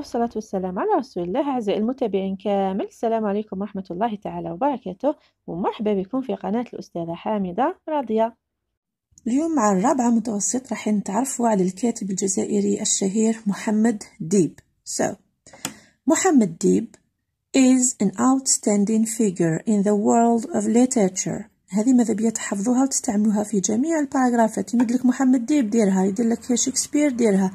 والصلاة والسلام على رسول الله أعزائي المتابعين كامل السلام عليكم ورحمة الله تعالى وبركاته ومرحبا بكم في قناة الأستاذة حامدة راضية اليوم مع الرابعة متوسط راح نتعرفوا على الكاتب الجزائري الشهير محمد ديب so, محمد ديب is an outstanding figure in the world of literature هذه ماذا بيا تحفظوها وتستعملوها في جميع الباراغرافات يمدلك محمد ديب ديرها يدير لك شكسبير ديرها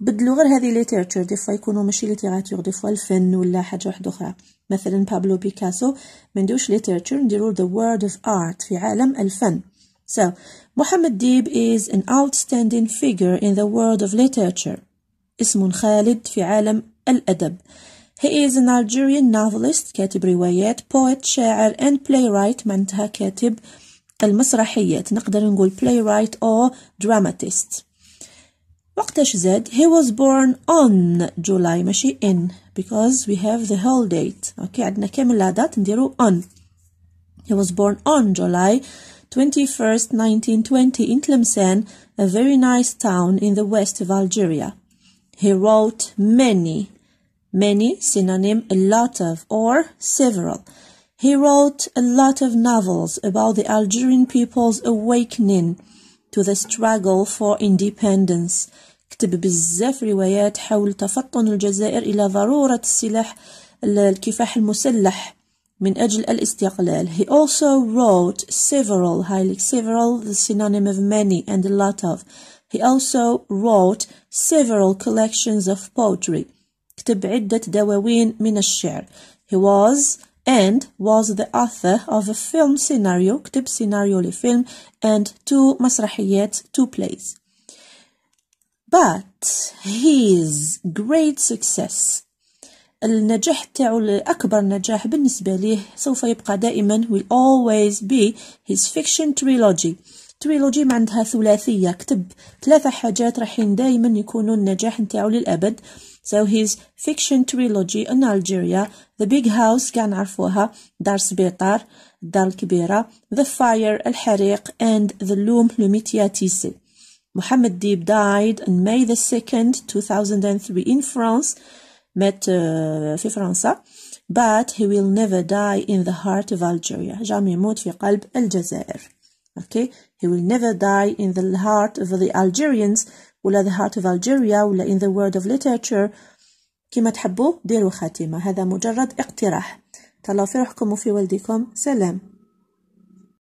بدلوا غير هذه ليتيراتور دي فوا يكونوا ماشي ليتيراتور دي فوا الفن ولا حاجه واحده اخرى مثلا بابلو بيكاسو ما نديروش ليتيراتور نديرو the world of art في عالم الفن so محمد ديب is an outstanding figure in the world of literature اسم خالد في عالم الأدب He is an Algerian novelist كاتب روايات poet شاعر and playwright معناتها كاتب المسرحيات نقدر نقول playwright or dramatist وقتاش زاد he was born on July ماشي in because we have the whole date اوكي عندنا كامل العدات نديرو on he was born on July 21st 1920 in Tlemcen a very nice town in the west of Algeria he wrote many many synonym a lot of or several he wrote a lot of novels about the Algerian people's awakening to the struggle for independence كتب بزاف روايات حول تفطن الجزائر إلى ضرورة السلاح الكفاح المسلح من أجل الاستقلال he also wrote several highly several the synonym of many and a lot of he also wrote several collections of poetry كتب عدة دواوين من الشعر he was and was the author of a film scenario, كتب scenario le film, and two masrahiyat, two plays. But his great success, النجاح تاعو الأكبر نجاح بالنسبة ليه سوف يبقى دائما will always be his fiction trilogy. تريلوجي ما عندها ثلاثية كتب ثلاثة حاجات رحين دائما يكونوا النجاح نتاعو للأبد. So his fiction trilogy on Algeria, The Big House Ganar عرفوها Dar سبيطار Dal Kibera, The Fire El الحريق and The Loom Lumitiatisse. Mohammed Deeb died on May the 2nd, 2003 in France, met uh, في فرنسا, but he will never die in the heart of Algeria. جامي يموت في قلب الجزائر. Okay, he will never die in the heart of the Algerians ولا The Heart of Algeria ولا In the World of Literature كما تحبوا ديروا خاتمة هذا مجرد اقتراح تلاو في روحكم وفي والديكم سلام